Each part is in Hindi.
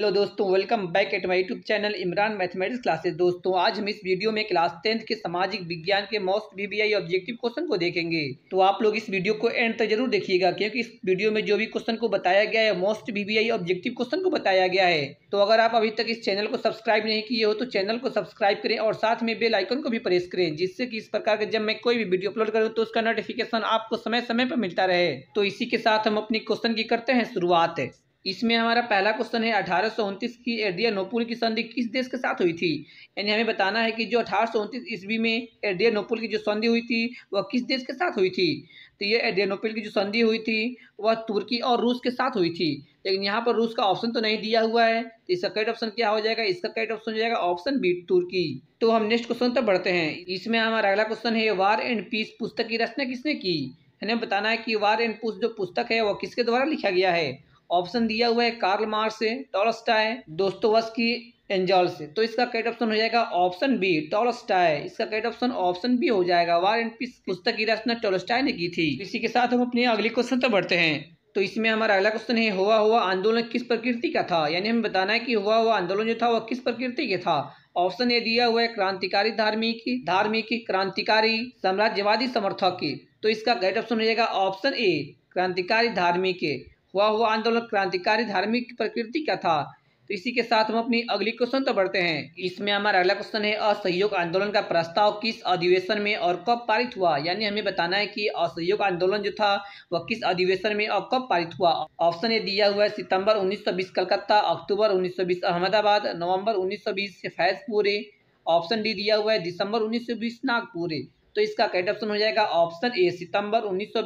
हेलो दोस्तों welcome back at my YouTube channel Imran mathematics classes दोस्तों आज हम इस वीडियो में क्लास टेंथ के सामाजिक विज्ञान के मोस्ट बीबीआई ऑब्जेक्टिव क्वेश्चन को देखेंगे तो आप लोग इस वीडियो को एंड तक जरूर देखिएगा क्योंकि इस वीडियो में जो भी क्वेश्चन को बताया गया है मोस्ट बीबीआई ऑब्जेक्टिव क्वेश्चन को बताया गया है तो अगर आप अभी तक इस चैनल को सब्सक्राइब नहीं किए हो तो चैनल को सब्सक्राइब करें और साथ में बेल आइकन को भी प्रेस करें जिससे कि इस प्रकार का जब मैं कोई भी वीडियो अपलोड करूँ तो उसका नोटिफिकेशन आपको समय समय पर मिलता रहे तो इसी के साथ हम अपने क्वेश्चन की करते हैं शुरुआत इसमें हमारा पहला क्वेश्चन है अठारह की नोपुर की संधि किस देश के साथ हुई थी यानी हमें बताना है कि जो अठारह ईस्वी में नोपुर की जो संधि हुई थी वह किस देश के साथ हुई थी तो ये एडियानोपुल की जो संधि हुई थी वह तुर्की और रूस के साथ हुई थी लेकिन यहाँ पर रूस का ऑप्शन तो नहीं दिया हुआ है तो इसका कैट ऑप्शन क्या हो जाएगा इसका कैट ऑप्शन हो जाएगा ऑप्शन बी तुर्की तो हम नेक्स्ट क्वेश्चन तक बढ़ते हैं इसमें हमारा अगला क्वेश्चन है वार एंड पीस पुस्तक की रचना किसने की हमें बताना है कि वार एंड पीस जो पुस्तक है वह किसके द्वारा लिखा गया है ऑप्शन दिया हुआ है कार्ल मार्क्स से टॉलस्टाय दोस्तोवस्की एंजॉल से तो इसका कैट ऑप्शन हो जाएगा ऑप्शन बी टॉलस्टाय इसका कैट ऑप्शन ऑप्शन बी हो जाएगा वार एंड पीस पुस्तक की रचना टॉलस्टाय ने की थी इसी के साथ हम अपने अगले क्वेश्चन तक बढ़ते हैं तो इसमें हमारा अगला क्वेश्चन है हुआ हुआ आंदोलन किस प्रकृति का था यानी हमें बताना है कि हुआ हुआ आंदोलन जो था वह किस प्रकृति के था ऑप्शन ए दिया हुआ है क्रांतिकारी धार्मिक धार्मिक क्रांतिकारी साम्राज्यवादी समर्थक तो इसका करेक्ट ऑप्शन हो जाएगा ऑप्शन ए क्रांतिकारी धार्मिक हुआ हुआ आंदोलन क्रांतिकारी धार्मिक प्रकृति का था तो इसी के साथ हम अपनी अगली क्वेश्चन तो बढ़ते हैं इसमें हमारा अगला क्वेश्चन है असहयोग आंदोलन का प्रस्ताव किस अधिवेशन में और कब पारित हुआ यानी हमें बताना है कि असहयोग आंदोलन जो था वह किस अधिवेशन में और कब पारित हुआ ऑप्शन ए दिया हुआ है सितंबर 1920 कलकत्ता अक्टूबर 1920 अहमदाबाद नवम्बर उन्नीस सौ फैजपुर ऑप्शन डी दिया हुआ है दिसंबर उन्नीस नागपुर तो इसका कैट ऑप्शन हो जाएगा ऑप्शन ए सितंबर उन्नीस सौ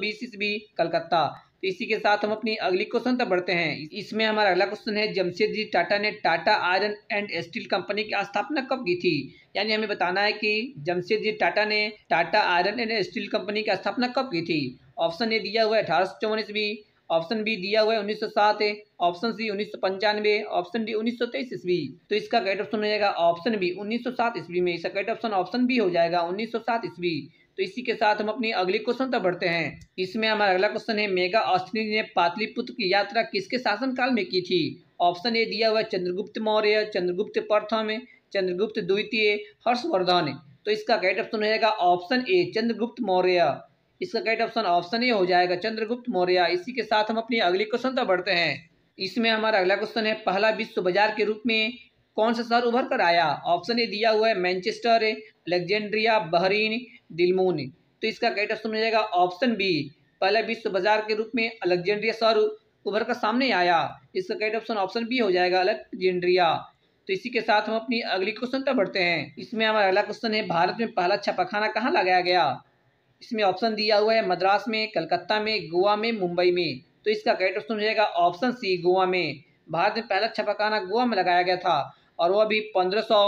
कलकत्ता तो इसी के साथ हम अपनी अगली क्वेश्चन तक बढ़ते हैं इसमें हमारा अगला क्वेश्चन है जमशेद जी टाटा ने Tata iron and steel company की स्थापना कब की थी यानी हमें बताना है कि जमशेद जी टाटा ने Tata iron and steel company की स्थापना कब की थी ऑप्शन ए दिया हुआ है अठारह सौ चौवन ईस्वी ऑप्शन बी दिया हुआ है उन्नीस सौ सात ऑप्शन सी उन्नीस सौ पंचानवे ऑप्शन डी उन्नीस सौ तेईस ईस्वी तो इसका कैट ऑप्शन हो जाएगा ऑप्शन बी उन्नीस सौ सात ईस्वी में इसका कैट ऑप्शन ऑप्शन बी हो जाएगा उन्नीस सौ सात ईस्वी तो इसी के साथ हम अपनी अगली क्वेश्चन तक बढ़ते हैं इसमें हमारा अगला क्वेश्चन है मेगा ऑस्टिनी ने पाटलिपुत्र की यात्रा किसके शासनकाल में की थी ऑप्शन ए दिया हुआ चंद्रगुप्त मौर्य चंद्रगुप्त प्रथम चंद्रगुप्त द्वितीय हर्षवर्धन तो इसका कैट ऑप्शन रहेगा ऑप्शन ए चंद्रगुप्त मौर्य इसका कैट ऑप्शन ऑप्शन ए हो जाएगा चंद्रगुप्त मौर्य इसी के साथ हम अपनी अगली क्वेश्चन तक बढ़ते हैं इसमें हमारा अगला क्वेश्चन है पहला विश्व बाजार के रूप में कौन सा शहर उभर कर आया ऑप्शन ए दिया हुआ है मैनचेस्टर अलेक्जेंड्रिया बहरीन दिलमून तो इसका कैट ऑप्शन हो जाएगा ऑप्शन बी पहला विश्व बाजार के रूप में अलेक्जेंड्रिया शहर उभर कर सामने आया इसका कैट ऑप्शन ऑप्शन बी हो जाएगा अलेक्जेंड्रिया तो इसी के साथ हम अपनी अगली क्वेश्चन तक बढ़ते हैं इसमें हमारा अगला क्वेश्चन है भारत में पहला छपाखाना कहाँ लगाया गया इसमें ऑप्शन दिया हुआ है मद्रास में कलकत्ता में गोवा में मुंबई में तो इसका कैट ऑप्शन हो जाएगा ऑप्शन सी गोवा में भारत में पहला छपाखाना गोवा में लगाया गया था और वह भी पंद्रह सौ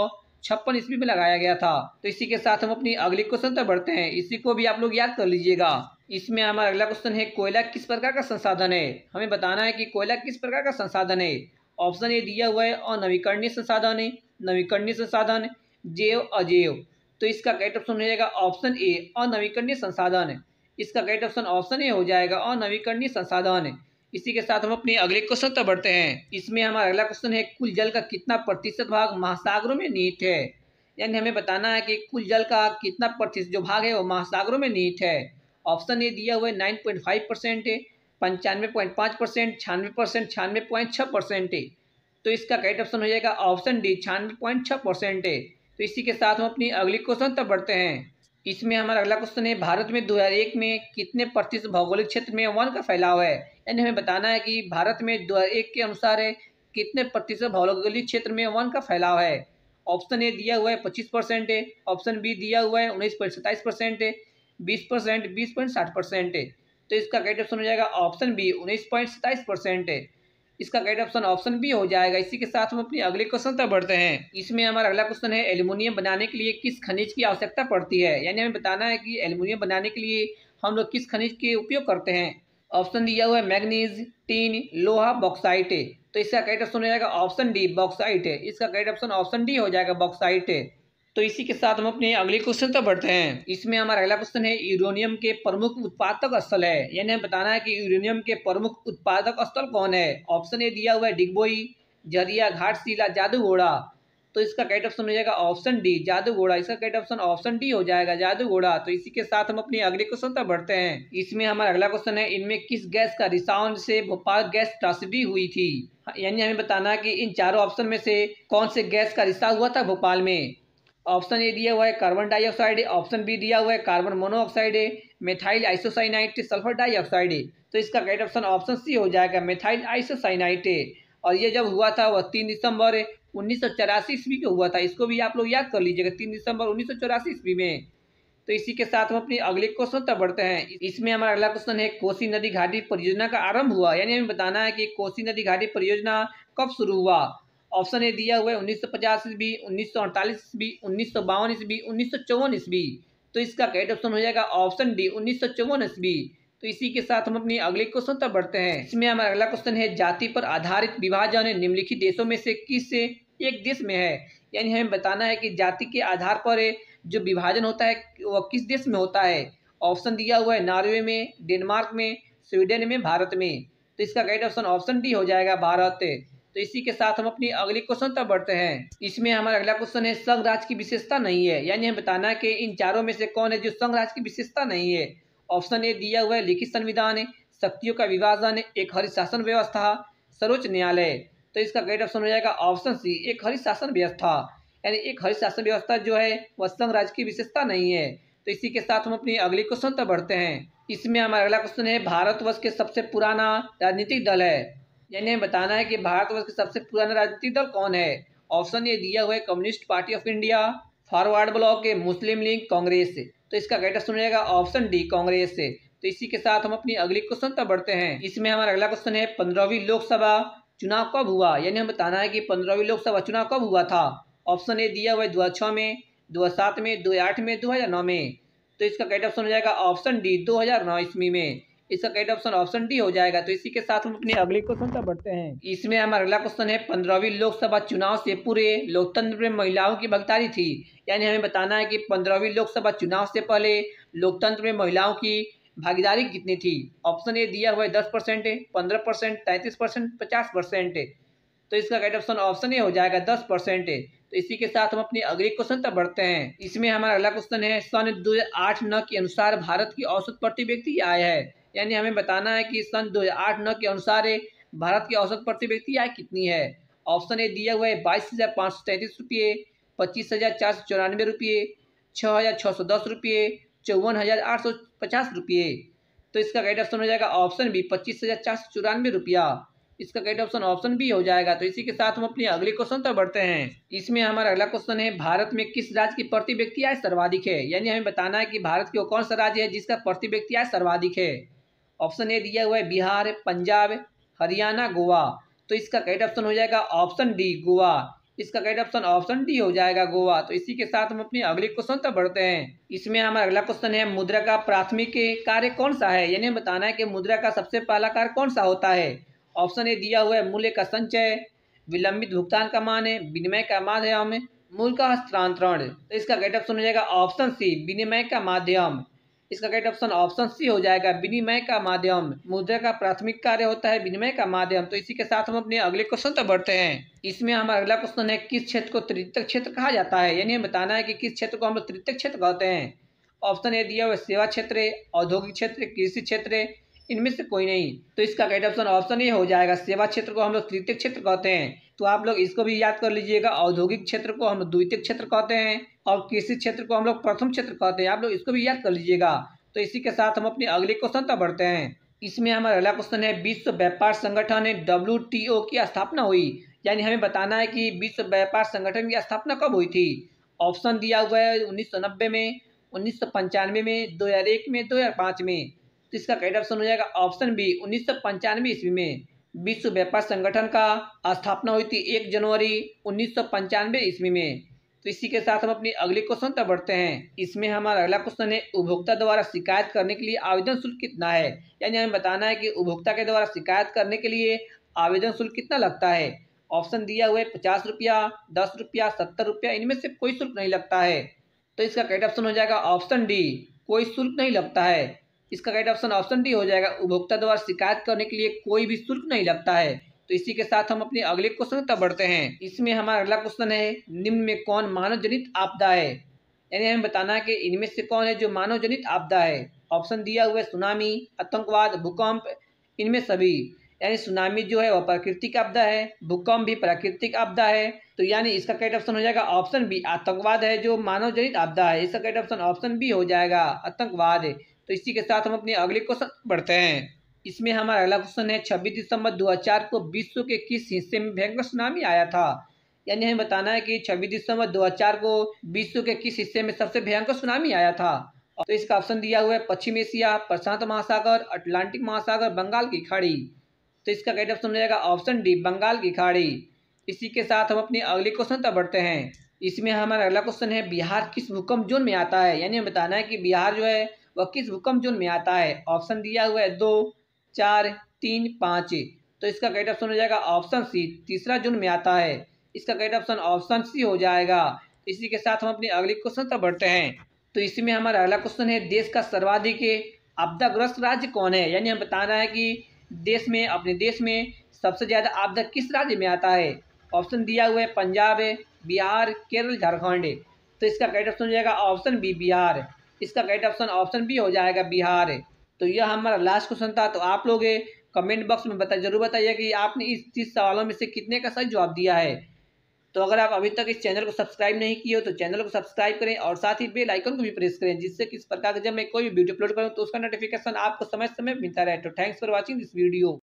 छप्पन ईस्वी में लगाया गया था तो इसी के साथ हम अपनी अगले क्वेश्चन तक बढ़ते हैं इसी को भी आप लोग याद कर लीजिएगा इसमें हमारा अगला क्वेश्चन है कोयला किस प्रकार का संसाधन है हमें बताना है कि कोयला किस प्रकार का संसाधन है ऑप्शन ए दिया हुआ है और नवीकरणीय संसाधन है नवीकरणीय संसाधन जेव अजेव तो इसका कैट ऑप्शन हो जाएगा ऑप्शन ए और नवीकरणीय संसाधन इसका कैट ऑप्शन ऑप्शन ए हो जाएगा और नवीकरणीय संसाधन इसी के साथ हम अपने अगले क्वेश्चन तक बढ़ते हैं इसमें हमारा अगला क्वेश्चन है कुल जल का कितना प्रतिशत भाग महासागरों में निहित है यानी हमें बताना है कि कुल जल का कितना प्रतिशत जो भाग है वो महासागरों में निहित है ऑप्शन ए दिया हुआ है नाइन पॉइंट फाइव परसेंट है पंचानवे पॉइंट पाँच परसेंट छियानवे परसेंट छियानवे पॉइंट छः परसेंट है तो इसका कैट ऑप्शन हो जाएगा ऑप्शन डी छियानवे पॉइंट छः परसेंट है तो इसी के साथ हम अपनी अगली क्वेश्चन तक बढ़ते हैं इसमें हमारा अगला क्वेश्चन है भारत में एक में कितने प्रतिशत भौगोलिक क्षेत्र में वन का फैलाव है यानी हमें बताना है कि भारत में दो एक के अनुसार है कितने प्रतिशत भौगोलिक क्षेत्र में वन का फैलाव है ऑप्शन ए दिया हुआ है पच्चीस परसेंट है ऑप्शन बी दिया हुआ है उन्नीस पॉइंट सत्ताईस परसेंट है बीस परसेंट बीस पॉइंट साठ परसेंट है तो इसका करेक्ट ऑप्शन हो जाएगा ऑप्शन बी उन्नीस पॉइंट सत्ताईस परसेंट है इसका करेक्ट ऑप्शन ऑप्शन बी हो जाएगा इसी के साथ हम अपने अगले क्वेश्चन तक बढ़ते हैं इसमें हमारा अगला क्वेश्चन है एल्यूमिनियम बनाने के लिए किस खनिज की आवश्यकता पड़ती है यानी हमें बताना है कि एल्यूमिनियम बनाने के लिए हम लोग किस खनिज के उपयोग करते हैं ऑप्शन दिया हुआ है मैग्नीज टीन लोहा बॉक्साइट तो इसका कैट ऑप्शन हो जाएगा ऑप्शन डी बॉक्साइट इसका कैट ऑप्शन ऑप्शन डी हो जाएगा बॉक्साइट तो इसी के साथ हम अपने अगले क्वेश्चन तक बढ़ते हैं इसमें हमारा अगला क्वेश्चन है यूरोनियम के प्रमुख उत्पादक स्थल है यानी हमें बताना है कि यूरोनियम के प्रमुख उत्पादक स्थल कौन है ऑप्शन ए दिया हुआ है डिगबोई जरिया घाटशिला घोड़ा तो इसका कैट ऑप्शन हो जाएगा ऑप्शन डी जादू घोड़ा इसका कैट ऑप्शन ऑप्शन डी हो जाएगा जादू घोड़ा तो इसी के साथ हम अपने अगले क्वेश्चन तक बढ़ते हैं इसमें हमारा अगला क्वेश्चन है इनमें किस गैस का रिसाउंड से भोपाल गैस त्रासदी हुई थी यानी हमें बताना है कि इन चारों ऑप्शन में से कौन से गैस का रिसाव हुआ था भोपाल में ऑप्शन ए दिया हुआ है कार्बन डाइऑक्साइड ऑप्शन बी दिया हुआ है carbon monoxide methyl isocyanate sulphur dioxide तो इसका कैट ऑप्शन ऑप्शन सी हो जाएगा मेथाइल आइसोसाइनाइट और ये जब हुआ था वह तीन दिसंबर उन्नीस सौ चौरासी ईस्वी को हुआ था इसको भी आप लोग याद कर लीजिएगा तीन दिसंबर उन्नीस सौ चौरासी ईस्वी में तो इसी के साथ हम अपने अगले क्वेश्चन तक बढ़ते हैं इसमें हमारा अगला क्वेश्चन है कोसी नदी घाटी परियोजना का आरंभ हुआ यानी हमें बताना है कि कोसी नदी घाटी परियोजना कब शुरू हुआ ऑप्शन ए दिया हुआ है उन्नीस सौ पचास ईस्वी उन्नीस सौ अड़तालीस ईस्वी उन्नीस सौ बावन ईस्वी उन्नीस सौ चौवन ईस्वी तो इसका करेक्ट ऑप्शन हो जाएगा ऑप्शन डी उन्नीस सौ चौवन ईस्वी तो इसी के साथ हम अपने अगले क्वेश्चन तक बढ़ते हैं इसमें हमारा अगला क्वेश्चन है जाति पर आधारित विभाजन निम्नलिखित देशों में से किस एक देश में है यानी हमें बताना है कि जाति के आधार पर जो विभाजन होता है वह किस देश में होता है ऑप्शन दिया हुआ है नॉर्वे में डेनमार्क में स्वीडन में भारत में तो इसका गाइड ऑप्शन ऑप्शन डी हो जाएगा भारत तो इसी के साथ हम अपनी अगले क्वेश्चन तक बढ़ते हैं इसमें हमारा अगला क्वेश्चन है संघ राज की विशेषता नहीं है यानी हमें बताना है कि इन चारों में से कौन है जो संघ राज्य की विशेषता नहीं है ऑप्शन ए दिया हुआ है लिखित संविधान है शक्तियों का विभाजन है एक हरित शासन व्यवस्था सर्वोच्च न्यायालय तो इसका करेक्ट ऑप्शन हो जाएगा ऑप्शन सी एक हरित शासन व्यवस्था यानी एक हरित शासन व्यवस्था जो है वह संघ राज्य की विशेषता नहीं है तो इसी के साथ हम अपनी अगले क्वेश्चन तक बढ़ते हैं इसमें हमारा अगला क्वेश्चन है भारतवर्ष के सबसे पुराना राजनीतिक दल है यानी हमें बताना है कि भारतवर्ष के सबसे पुराना राजनीतिक दल कौन है ऑप्शन ये दिया हुआ है Communist Party of India Forward Bloc के मुस्लिम लीग कांग्रेस तो इसका गाइडर सुन जाएगा ऑप्शन डी कांग्रेस से तो इसी के साथ हम अपनी अगली क्वेश्चन तक बढ़ते हैं इसमें हमारा अगला क्वेश्चन है पंद्रहवीं लोकसभा चुनाव कब हुआ यानी हमें बताना है कि पंद्रहवीं लोकसभा चुनाव कब हुआ था ऑप्शन ए दिया हुआ है दो में दो में दो में दो में तो इसका करेक्ट ऑप्शन हो जाएगा ऑप्शन डी दो ईस्वी में इसका करेक्ट ऑप्शन ऑप्शन डी हो जाएगा तो इसी के साथ हम अपने अगले क्वेश्चन तक बढ़ते हैं इसमें हमारा अगला क्वेश्चन है पंद्रहवीं लोकसभा चुनाव से पूरे लोकतंत्र में महिलाओं की भागीदारी थी यानी हमें बताना है कि पंद्रहवीं लोकसभा चुनाव से पहले लोकतंत्र में महिलाओं की भागीदारी कितनी थी ऑप्शन ए दिया हुआ है दस परसेंट पंद्रह परसेंट तैंतीस परसेंट पचास परसेंट तो इसका कैट ऑप्शन ऑप्शन ए हो जाएगा दस परसेंट तो इसी के साथ हम अपने अगले क्वेश्चन तक बढ़ते हैं इसमें हमारा अगला क्वेश्चन है सन दो हजार आठ नौ के अनुसार भारत की औसत प्रति व्यक्ति आय है यानी हमें बताना है कि सन दो हज़ार नौ के अनुसार भारत की औसत प्रति व्यक्ति आय कितनी है ऑप्शन ए दिया हुआ है बाईस हज़ार पाँच सौ तैंतीस रुपये पच्चीस हज़ार चार सौ चौरानवे रुपये छः हज़ार छः सौ दस रुपये चौवन हज़ार आठ सौ पचास रुपये तो इसका कैट ऑप्शन हो जाएगा ऑप्शन बी पच्चीस हज़ार चार सौ चौरानवे रुपया इसका कैट ऑप्शन ऑप्शन बी हो जाएगा तो इसी के साथ हम अपने अगले क्वेश्चन तक बढ़ते हैं इसमें हमारा अगला क्वेश्चन है भारत में किस राज्य की प्रति व्यक्ति आय सर्वाधिक है यानी हमें बताना है कि भारत के वो कौन सा राज्य है जिसका प्रति व्यक्ति आय सर्वाधिक है ऑप्शन ए दिया हुआ है बिहार पंजाब हरियाणा गोवा तो इसका कैट ऑप्शन हो जाएगा ऑप्शन डी गोवा इसका कैट ऑप्शन ऑप्शन डी हो जाएगा गोवा तो इसी के साथ हम अपने अगले क्वेश्चन तक बढ़ते हैं इसमें हमारा अगला क्वेश्चन है मुद्रा का प्राथमिक कार्य कौन सा है यानी बताना है कि मुद्रा का सबसे पहला कार्य कौन सा होता है ऑप्शन ए दिया हुआ है मूल्य का संचय विलंबित भुगतान का मान है विनिमय का माध्यम मूल का हस्तांतरण तो इसका कैट ऑप्शन हो जाएगा ऑप्शन सी विनिमय का माध्यम इसका करेक्ट ऑप्शन ऑप्शन सी हो जाएगा विनिमय का माध्यम मुद्रा का प्राथमिक कार्य होता है विनिमय का माध्यम तो इसी के साथ हम अपने अगले क्वेश्चन तो बढ़ते हैं इसमें हमारा अगला क्वेश्चन है किस क्षेत्र को तृतीय क्षेत्र कहा जाता है यानी हमें बताना है कि किस क्षेत्र को हम लोग तृतीय क्षेत्र कहते हैं ऑप्शन ए दिया हुआ सेवा क्षेत्र औद्योगिक क्षेत्र कृषि क्षेत्र इनमें से कोई नहीं तो इसका करेक्ट ऑप्शन ऑप्शन ये हो जाएगा सेवा क्षेत्र को हम लोग तृतीय क्षेत्र कहते हैं तो आप लोग इसको भी याद कर लीजिएगा औद्योगिक क्षेत्र को हम द्वितीय क्षेत्र कहते हैं और कृषि क्षेत्र को हम लोग प्रथम क्षेत्र कहते हैं आप लोग इसको भी याद कर लीजिएगा तो इसी के साथ हम अपने अगले क्वेश्चन तक बढ़ते हैं इसमें हमारा अगला क्वेश्चन है विश्व व्यापार संगठन है डब्ल्यू की स्थापना हुई यानी हमें बताना है कि विश्व व्यापार संगठन की स्थापना कब हुई थी ऑप्शन दिया हुआ है उन्नीस में उन्नीस में दो में दो में तो इसका करेक्ट ऑप्शन हो जाएगा ऑप्शन बी उन्नीस ईस्वी में विश्व व्यापार संगठन का स्थापना हुई थी एक जनवरी उन्नीस ईस्वी में तो इसी के साथ हम अपने अगले क्वेश्चन तक बढ़ते हैं इसमें हमारा अगला क्वेश्चन है उपभोक्ता द्वारा शिकायत करने के लिए आवेदन शुल्क कितना है यानी हमें बताना है कि उपभोक्ता के द्वारा शिकायत करने के लिए आवेदन शुल्क कितना लगता है ऑप्शन दिया हुआ है पचास रुपया दस रुपया सत्तर रुपया इनमें से कोई शुल्क नहीं लगता है तो इसका कैट ऑप्शन हो जाएगा ऑप्शन डी कोई शुल्क नहीं लगता है इसका कैट ऑप्शन ऑप्शन डी हो जाएगा उपभोक्ता द्वारा शिकायत करने के लिए कोई भी शुल्क नहीं लगता है तो इसी के साथ हम अपने अगले क्वेश्चन तक बढ़ते हैं इसमें हमारा अगला क्वेश्चन है निम्न में कौन मानव जनित आपदा है यानी हमें बताना है कि इनमें से कौन है जो मानव जनित आपदा है ऑप्शन दिया हुआ है सुनामी आतंकवाद भूकंप इनमें सभी यानी सुनामी जो है वह प्राकृतिक आपदा है भूकंप भी प्राकृतिक आपदा है तो यानी इसका कैट ऑप्शन हो जाएगा ऑप्शन बी आतंकवाद है जो मानव जनित आपदा है इसका कैट ऑप्शन ऑप्शन बी हो जाएगा आतंकवाद तो इसी के साथ हम अपने अगले क्वेश्चन बढ़ते हैं इसमें हमारा अगला क्वेश्चन है छब्बीस दिसंबर 2004 को विश्व के किस हिस्से में भयंकर सुनामी आया था यानी हमें बताना है कि छब्बीस दिसंबर 2004 को विश्व के किस हिस्से में सबसे भयंकर सुनामी आया था तो इसका ऑप्शन दिया हुआ है पश्चिम एशिया प्रशांत महासागर अटलांटिक महासागर बंगाल की खाड़ी तो इसका करेक्ट ऑप्शन हो जाएगा ऑप्शन डी बंगाल की खाड़ी इसी के साथ हम अपने अगले क्वेश्चन तक बढ़ते हैं इसमें हमारा अगला क्वेश्चन है बिहार किस भूकंप जोन में आता है यानी हमें बताना है कि बिहार जो है वह किस भूकंप जोन में आता है ऑप्शन दिया हुआ है दो चार तीन पाँच तो इसका कैट ऑप्शन हो जाएगा ऑप्शन सी तीसरा जून में आता है इसका कैट ऑप्शन ऑप्शन सी हो जाएगा इसी के साथ हम अपने अगले क्वेश्चन तक बढ़ते हैं तो इसमें हमारा अगला क्वेश्चन है देश का सर्वाधिक आपदाग्रस्त राज्य कौन है यानी हम बताना है कि देश में अपने देश में सबसे ज़्यादा आपदा किस राज्य में आता है ऑप्शन दिया हुआ है पंजाब है बिहार केरल झारखंड तो इसका कैट ऑप्शन हो जाएगा ऑप्शन बी बिहार इसका कैट ऑप्शन ऑप्शन बी हो जाएगा बिहार तो यह हमारा लास्ट क्वेश्चन था तो आप लोग कमेंट बॉक्स में बता जरूर बताइए कि आपने इस तीस सवालों में से कितने का सही जवाब दिया है तो अगर आप अभी तक इस चैनल को सब्सक्राइब नहीं किए हो तो चैनल को सब्सक्राइब करें और साथ ही बेल आइकन को भी प्रेस करें जिससे किस प्रकार का जब मैं कोई भी वीडियो अपलोड करूँ तो उसका नोटिफिकेशन आपको समय समय मिलता रहे तो thanks for watching this video